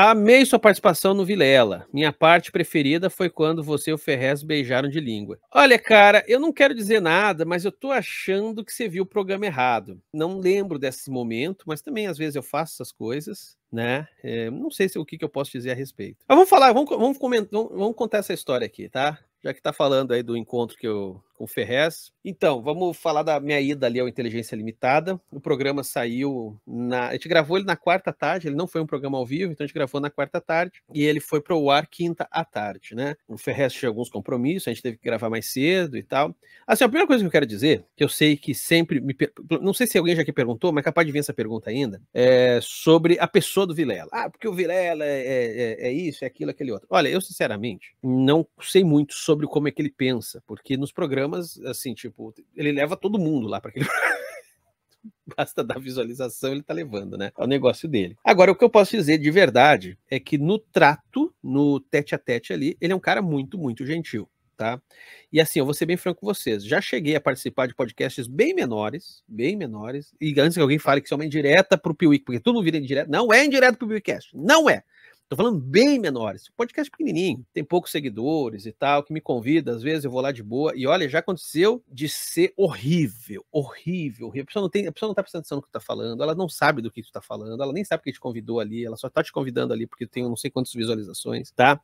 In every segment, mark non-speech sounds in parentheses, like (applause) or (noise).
Amei sua participação no Vilela. Minha parte preferida foi quando você e o Ferrez beijaram de língua. Olha, cara, eu não quero dizer nada, mas eu tô achando que você viu o programa errado. Não lembro desse momento, mas também às vezes eu faço essas coisas, né? É, não sei se, o que, que, eu posso dizer a respeito. Mas vamos falar, vamos, vamos, comentar, vamos, vamos contar essa história aqui, tá? Já que tá falando aí do encontro que eu, com o Ferrez. Então, vamos falar da minha ida ali ao Inteligência Limitada. O programa saiu na. A gente gravou ele na quarta tarde, ele não foi um programa ao vivo, então a gente gravou na quarta tarde e ele foi pro ar quinta à tarde, né? O Ferrez tinha alguns compromissos, a gente teve que gravar mais cedo e tal. Assim, a primeira coisa que eu quero dizer, que eu sei que sempre me. Não sei se alguém já que perguntou, mas é capaz de vir essa pergunta ainda, é sobre a pessoa do Vilela. Ah, porque o Vilela é, é, é, é isso, é aquilo, aquele outro. Olha, eu sinceramente não sei muito sobre como é que ele pensa, porque nos programas programas, assim, tipo, ele leva todo mundo lá para aquele (laughs) Basta dar visualização, ele tá levando, né? É o negócio dele. Agora, o que eu posso dizer de verdade é que no trato, no tete a tete ali, ele é um cara muito, muito gentil, tá? E assim, eu vou ser bem franco com vocês. Já cheguei a participar de podcasts bem menores, bem menores. E antes que alguém fale que isso é uma indireta pro Piuí, porque tudo vira indireto. Não é indireta pro Piuícast. Não é tô falando bem menores. Podcast pequenininho, tem poucos seguidores e tal, que me convida, às vezes eu vou lá de boa. E olha, já aconteceu de ser horrível, horrível, horrível. A pessoa não, tem, a pessoa não tá prestando atenção no que tu tá falando, ela não sabe do que tu tá falando, ela nem sabe porque te convidou ali, ela só tá te convidando ali porque tem não sei quantas visualizações, tá?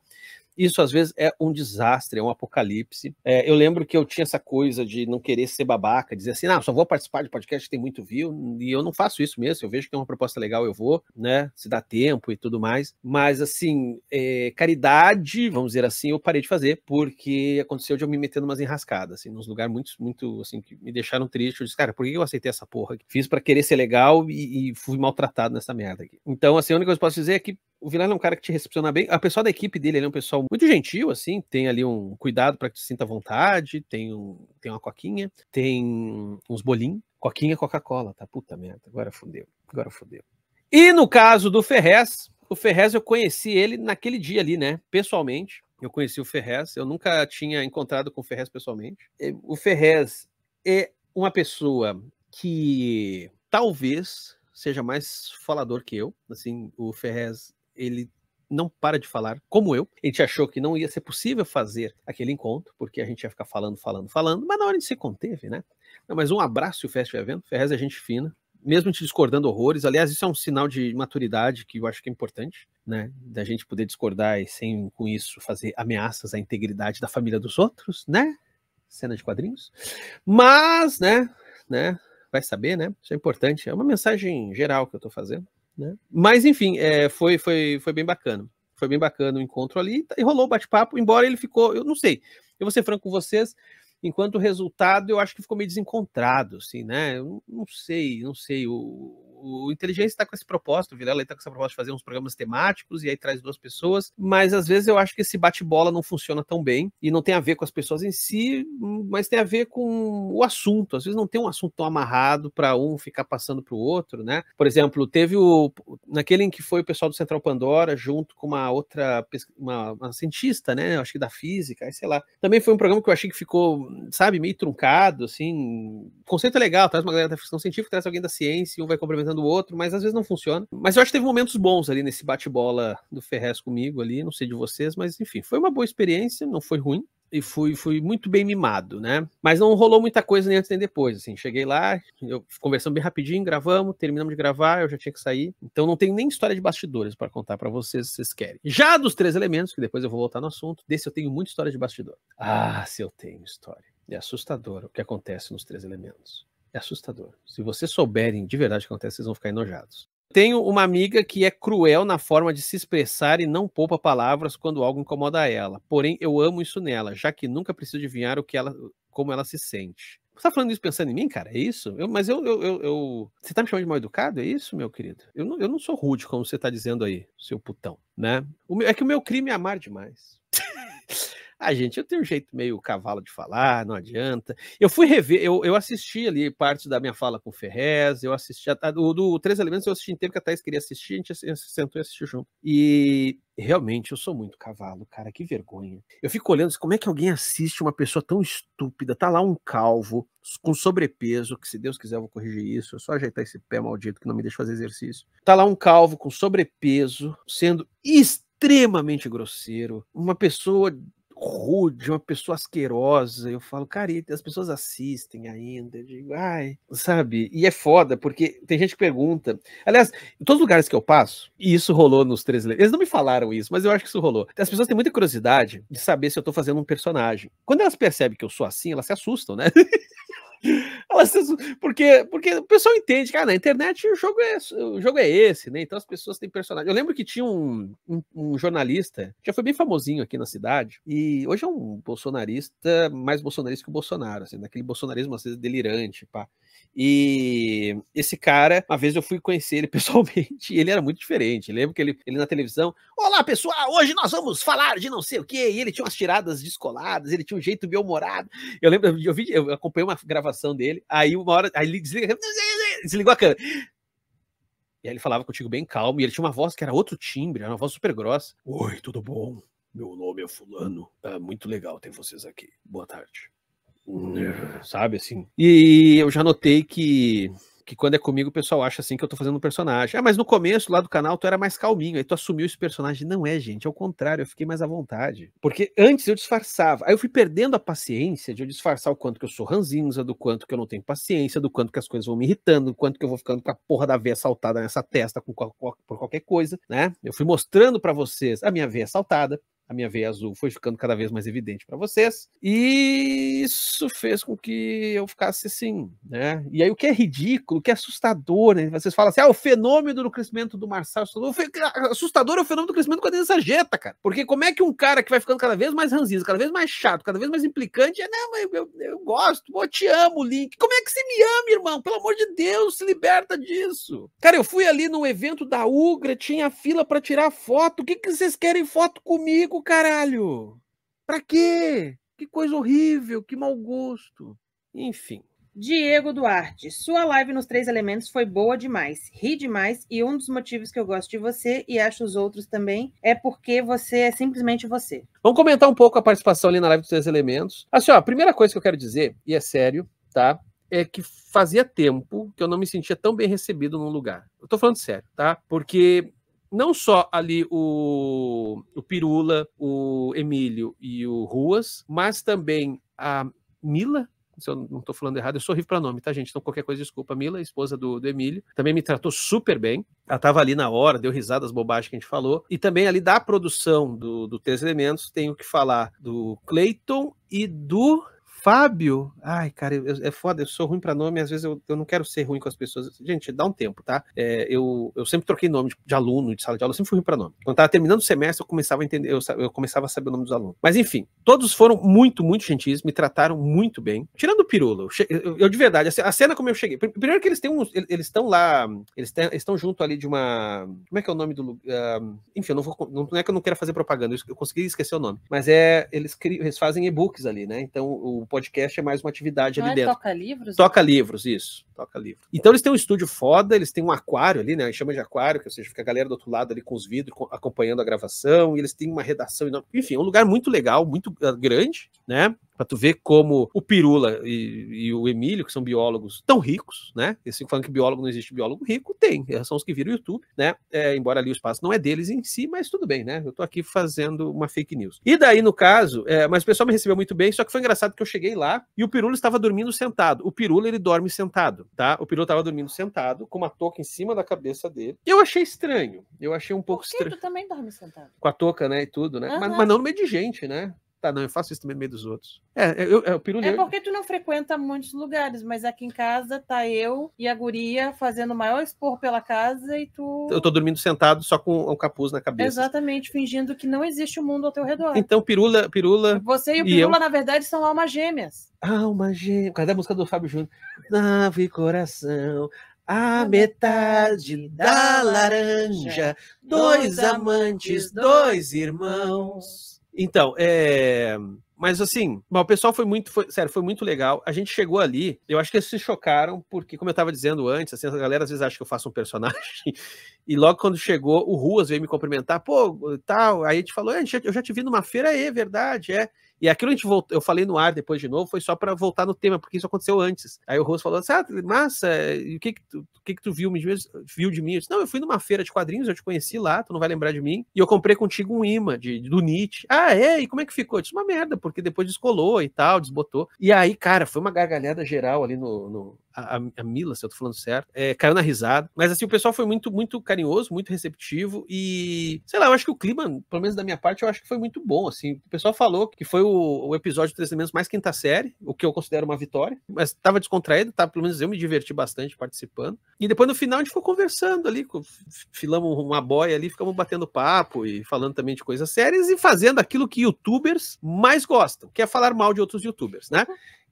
Isso às vezes é um desastre, é um apocalipse. É, eu lembro que eu tinha essa coisa de não querer ser babaca, dizer assim, não, só vou participar de podcast que tem muito view, e eu não faço isso mesmo. Eu vejo que tem é uma proposta legal, eu vou, né? Se dá tempo e tudo mais. Mas assim, é, caridade, vamos dizer assim, eu parei de fazer, porque aconteceu de eu me meter numas enrascadas, assim, nos lugares muito, muito, assim, que me deixaram triste. Eu disse, cara, por que eu aceitei essa porra? Fiz para querer ser legal e, e, fui maltratado nessa merda aqui. Então, assim, a única coisa que eu posso dizer é que o Vilar é um cara que te recepciona bem. A pessoa da equipe dele é um pessoal muito gentil, assim, tem ali um cuidado para que tu sinta vontade, tem, um, tem uma coquinha, tem uns bolinhos. Coquinha é Coca-Cola, tá? Puta merda, agora fodeu. agora fodeu. E no caso do Ferrez, o Ferrez eu conheci ele naquele dia ali, né? Pessoalmente. Eu conheci o Ferrez, eu nunca tinha encontrado com o Ferrez pessoalmente. O Ferrez é uma pessoa que talvez seja mais falador que eu. Assim, o Ferrez ele não para de falar, como eu. A gente achou que não ia ser possível fazer aquele encontro, porque a gente ia ficar falando, falando, falando, mas na hora a gente se conteve, né? Não, mas um abraço e o Fest Evento. Ferrez é gente fina, mesmo te discordando horrores. Aliás, isso é um sinal de maturidade que eu acho que é importante, né? Da gente poder discordar e sem com isso fazer ameaças à integridade da família dos outros, né? Cena de quadrinhos. Mas, né, né? Vai saber, né? Isso é importante. É uma mensagem geral que eu tô fazendo. Né? Mas, enfim, é, foi, foi, foi bem bacana. Foi bem bacana o encontro ali e rolou o bate-papo, embora ele ficou, eu não sei, eu vou ser franco com vocês, enquanto resultado eu acho que ficou meio desencontrado, assim, né? Eu não sei, não sei. O, o Inteligência está com esse propósito, o Vilela está com essa proposta de fazer uns programas temáticos e aí traz duas pessoas, mas às vezes eu acho que esse bate-bola não funciona tão bem e não tem a ver com as pessoas em si, mas tem a ver com o assunto. Às vezes não tem um assunto tão amarrado para um ficar passando para o outro, né? Por exemplo, teve o naquele em que foi o pessoal do Central Pandora junto com uma outra uma, uma cientista, né? Acho que da física, sei lá. Também foi um programa que eu achei que ficou, sabe, meio truncado, assim. O conceito é legal, traz uma galera da ficção científica, traz alguém da ciência e um vai complementar comentando o outro, mas às vezes não funciona. Mas eu acho que teve momentos bons ali nesse bate-bola do Ferrez comigo ali, não sei de vocês, mas enfim, foi uma boa experiência, não foi ruim e fui, fui muito bem mimado, né? Mas não rolou muita coisa nem antes nem depois, assim. Cheguei lá, eu conversamos bem rapidinho, gravamos, terminamos de gravar, eu já tinha que sair. Então não tenho nem história de bastidores para contar para vocês, se vocês querem. Já dos três elementos, que depois eu vou voltar no assunto, desse eu tenho muita história de bastidor. Ah, se eu tenho história. É assustador o que acontece nos três elementos. É assustador. Se vocês souberem de verdade o que acontece, vocês vão ficar enojados. Tenho uma amiga que é cruel na forma de se expressar e não poupa palavras quando algo incomoda ela. Porém, eu amo isso nela, já que nunca preciso adivinhar o que ela, como ela se sente. Você tá falando isso pensando em mim, cara? É isso? Eu, mas eu, eu, eu, eu, Você tá me chamando de mal educado? É isso, meu querido? Eu não, eu não sou rude, como você tá dizendo aí, seu putão, né? Meu, é que o meu crime é amar demais. (laughs) Ah, gente, eu tenho um jeito meio cavalo de falar, não adianta. Eu fui rever, eu, eu assisti ali parte da minha fala com o Ferrez, eu assisti, a, do, do Três Elementos eu assisti inteiro, que a Thais queria assistir, a gente sentou e assistiu junto. E realmente eu sou muito cavalo, cara, que vergonha. Eu fico olhando, assim, como é que alguém assiste uma pessoa tão estúpida, tá lá um calvo, com sobrepeso, que se Deus quiser eu vou corrigir isso, é só ajeitar esse pé maldito que não me deixa fazer exercício. Tá lá um calvo com sobrepeso, sendo extremamente grosseiro, uma pessoa rude, uma pessoa asquerosa. Eu falo, cara, e as pessoas assistem ainda. Eu digo, ai, sabe? E é foda, porque tem gente que pergunta. Aliás, em todos os lugares que eu passo, e isso rolou nos três Eles não me falaram isso, mas eu acho que isso rolou. As pessoas têm muita curiosidade de saber se eu tô fazendo um personagem. Quando elas percebem que eu sou assim, elas se assustam, né? (laughs) Assim, porque, porque o pessoal entende, cara, ah, na internet o jogo é, o jogo é esse, né? Então as pessoas têm personagem. Eu lembro que tinha um, um, um jornalista, já foi bem famosinho aqui na cidade, e hoje é um bolsonarista, mais bolsonarista que o Bolsonaro, assim, naquele bolsonarismo às vezes delirante, pá. E esse cara, uma vez eu fui conhecer ele (laughs) pessoalmente e ele era muito diferente. Eu lembro que ele, ele na televisão, olá pessoal, hoje nós vamos falar de não sei o que. E ele tinha umas tiradas descoladas, ele tinha um jeito bem humorado. Eu lembro, eu, vi, eu acompanhei uma gravação dele, aí uma hora, aí ele desliga, desligou a câmera. E aí ele falava contigo bem calmo, e ele tinha uma voz que era outro timbre, era uma voz super grossa. Oi, tudo bom? Meu nome é Fulano. É muito legal ter vocês aqui. Boa tarde. Né? Sabe assim? E eu já notei que que quando é comigo o pessoal acha assim que eu tô fazendo um personagem. Ah, mas no começo lá do canal tu era mais calminho, aí tu assumiu esse personagem. Não é, gente, ao é contrário, eu fiquei mais à vontade. Porque antes eu disfarçava. Aí eu fui perdendo a paciência de eu disfarçar o quanto que eu sou ranzinza, do quanto que eu não tenho paciência, do quanto que as coisas vão me irritando, do quanto que eu vou ficando com a porra da veia saltada nessa testa com, por qualquer coisa, né? Eu fui mostrando para vocês a minha veia saltada, a minha veia azul foi ficando cada vez mais evidente para vocês. E isso fez com que eu ficasse assim, né? E aí o que é ridículo, o que é assustador, né? Vocês falam assim: "Ah, o fenômeno do crescimento do Marçal assustador é o fenômeno do crescimento com a sarjeta, cara. Porque como é que um cara que vai ficando cada vez mais ranzinho, cada vez mais chato, cada vez mais implicante, é, não, eu, eu, eu gosto, eu te amo, Link. Como é que você me ama, irmão? Pelo amor de Deus, se liberta disso. Cara, eu fui ali num evento da Ugra, tinha fila para tirar foto. O que que vocês querem foto comigo? branco, caralho! Pra quê? Que coisa horrível, que mau gosto. Enfim. Diego Duarte, sua live nos Três Elementos foi boa demais, ri demais e um dos motivos que eu gosto de você e acho os outros também é porque você é simplesmente você. Vamos comentar um pouco a participação ali na live dos Três Elementos. Assim, ó, a primeira coisa que eu quero dizer, e é sério, tá? É que fazia tempo que eu não me sentia tão bem recebido num lugar. Eu tô falando sério, tá? Porque não só ali o, o Pirula, o Emílio e o Ruas, mas também a Mila, se eu não estou falando errado, eu sorri para nome, tá, gente? Então, qualquer coisa, desculpa. Mila, esposa do, do Emílio, também me tratou super bem. Ela estava ali na hora, deu risada às bobagens que a gente falou. E também ali da produção do, do Três Elementos, tenho que falar do Clayton e do Fábio, ai, cara, eu, é foda, eu sou ruim para nome, às vezes eu, eu, não quero ser ruim com as pessoas. Gente, dá um tempo, tá? É, eu, eu sempre troquei nome de, de, aluno, de sala de aula, eu sempre fui ruim para nome. Quando tava terminando o semestre, eu começava a entender, eu, eu começava a saber o nome dos alunos. Mas enfim, todos foram muito, muito gentis, me trataram muito bem. Tirando o Pirula, eu, eu de verdade, a, cena como eu cheguei. Primeiro que eles têm uns, eles estão lá, eles estão junto ali de uma, como é que é o nome do lugar? Uh, enfim, eu não vou, não, não, é que eu não quero fazer propaganda, eu, consegui esquecer o nome. Mas é, eles, eles fazem e-books ali, né? Então o podcast é mais uma atividade Não ali é dentro. Toca livros? Né? Toca livros, isso. Toca livro. Então eles têm um estúdio foda, eles têm um aquário ali, né? Chama de aquário, que ou seja, fica a galera do outro lado ali com os vidros acompanhando a gravação, e eles têm uma redação enorme. Enfim, é um lugar muito legal, muito ah, grande, né? Pra tu ver como o Pirula e, e o Emílio, que são biólogos tão ricos, né? Eles ficam falando que biólogo não existe biólogo rico, tem. Eh, são os que viram o YouTube, né? É, embora ali o espaço não é deles em si, mas tudo bem, né? Eu tô aqui fazendo uma fake news. E daí, no caso, é, mas o pessoal me recebeu muito bem, só que foi engraçado que eu cheguei lá e o Pirula estava dormindo sentado. O Pirula, ele dorme sentado tá? O piloto tava dormindo sentado, com uma touca em cima da cabeça dele. Eu achei estranho. Eu achei um pouco estranho. tu também dorme sentado? Com a touca, né, e tudo, né? Uhum. Mas, mas, não no meio de gente, né? tá, não, eu faço isso também no meio dos outros. É, eu, é, eu, eu É, é porque tu não frequenta muitos lugares, mas aqui em casa tá eu e a guria fazendo o maior expor pela casa e tu. Eu tô dormindo sentado só com o capuz na cabeça. Exatamente, fingindo que não existe o um mundo ao teu redor. Então, pirula, pirula. Você e o pirula, e na verdade, são almas gêmeas. Almas gêmeas. Cadê a música do Fábio Júnior? Nave e coração, a metade da laranja, dois amantes, dois irmãos. Então, é. Mas assim, o pessoal foi muito, foi, sério, foi muito legal. A gente chegou ali, eu acho que eles se chocaram, porque, como eu estava dizendo antes, assim, a galera às vezes acha que eu faço um personagem, (laughs) e logo quando chegou, o Ruas veio me cumprimentar, pô, tal, aí a gente falou, é, eu já te vi numa feira, é verdade, é. E aquilo a gente voltou, eu falei no ar depois de novo, foi só para voltar no tema, porque isso aconteceu antes. Aí o Rosso falou assim: ah, massa, o que que tu, que que tu viu, viu de mim? Eu disse, não, eu fui numa feira de quadrinhos, eu te conheci lá, tu não vai lembrar de mim. E eu comprei contigo um imã de, do Nietzsche. Ah, é? E como é que ficou? Eu disse, uma merda, porque depois descolou e tal, desbotou. E aí, cara, foi uma gargalhada geral ali no, no a, a, Mila, se eu tô falando certo, é, caiu na risada. Mas assim, o pessoal foi muito, muito carinhoso, muito receptivo e, sei lá, eu acho que o clima, pelo menos da minha parte, eu acho que foi muito bom, assim. O pessoal falou que foi o, o episódio três Elementos mais quinta série, o que eu considero uma vitória, mas estava descontraído, tava, pelo menos eu me diverti bastante participando. E depois no final a gente ficou conversando ali, filamos uma boia ali, ficamos batendo papo e falando também de coisas sérias e fazendo aquilo que youtubers mais gostam, que é falar mal de outros youtubers, né?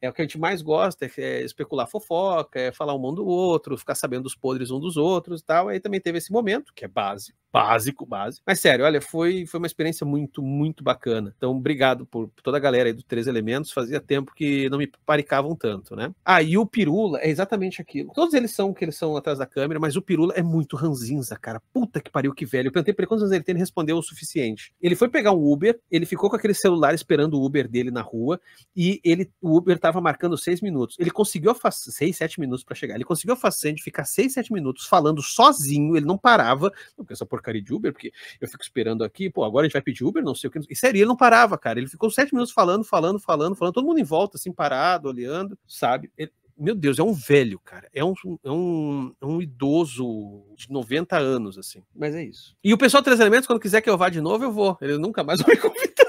É o que a gente mais gosta, é, é especular fofoca, é falar um do outro, ficar sabendo dos podres um dos outros e tal. Aí também teve esse momento, que é básico, básico, básico. Mas sério, olha, foi, foi uma experiência muito, muito bacana. Então, obrigado por toda a galera aí do Três Elementos. Fazia tempo que não me paricavam tanto, né? Aí ah, o Pirula é exatamente aquilo. Todos eles são que eles são atrás da câmera, mas o Pirula é muito ranzinza, cara. Puta que pariu, que velho. Eu perguntei pra ele quantos anos ele tem, ele respondeu o suficiente. Ele foi pegar um Uber, ele ficou com aquele celular esperando o Uber dele na rua e ele, o Uber tava estava marcando seis minutos. Ele conseguiu a seis, sete minutos para chegar. Ele conseguiu a façanha de ficar seis, sete minutos falando sozinho. Ele não parava. Não, essa porcaria de Uber, porque eu fico esperando aqui, pô, agora a gente vai pedir Uber, não sei o que. E sério, ele não parava, cara. Ele ficou sete minutos falando, falando, falando, falando. Todo mundo em volta, assim, parado, olhando, sabe? Ele, meu Deus, é um velho, cara. É um, é um, é um idoso de 90 anos, assim. Mas é isso. E o pessoal Três Elementos, quando quiser que eu vá de novo, eu vou. Ele nunca mais vai me convidar.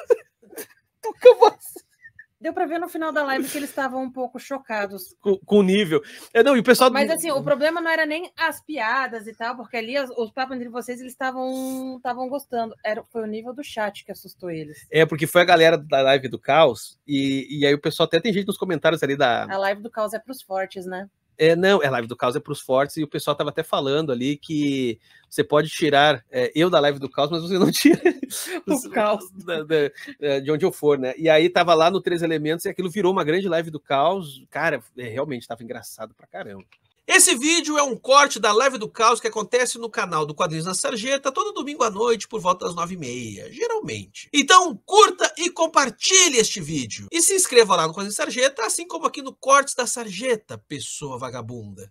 (laughs) nunca mais. Deu para ver no final da live que eles estavam um pouco chocados. Com, o nível. É, não, e o pessoal... Mas assim, o problema não era nem as piadas e tal, porque ali os, os papos entre vocês eles estavam estavam gostando. Era, foi o nível do chat que assustou eles. É, porque foi a galera da live do caos, e, e aí o pessoal até tem gente nos comentários ali da. A live do caos é pros fortes, né? É, não, é live do caos, é para os fortes, e o pessoal estava até falando ali que você pode tirar é, eu da live do caos, mas você não (laughs) tira o caos da, da, é, de onde eu for, né? E aí tava lá no Três Elementos e aquilo virou uma grande live do caos. Cara, é, realmente estava engraçado pra caramba. Esse vídeo é um corte da Live do Caos que acontece no canal do Quadrinhos na Sarjeta todo domingo à noite por volta das nove e meia, geralmente. Então curta e compartilhe este vídeo. E se inscreva lá no Quadrinhos Sarjeta, assim como aqui no Cortes da Sarjeta, pessoa vagabunda.